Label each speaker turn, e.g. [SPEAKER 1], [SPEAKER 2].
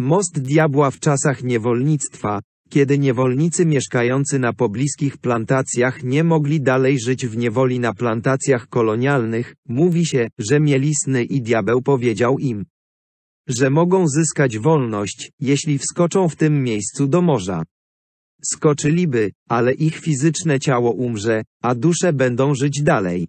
[SPEAKER 1] Most diabła w czasach niewolnictwa, kiedy niewolnicy mieszkający na pobliskich plantacjach nie mogli dalej żyć w niewoli na plantacjach kolonialnych, mówi się, że mieli sny i diabeł powiedział im, że mogą zyskać wolność, jeśli wskoczą w tym miejscu do morza. Skoczyliby, ale ich fizyczne ciało umrze, a dusze będą żyć dalej.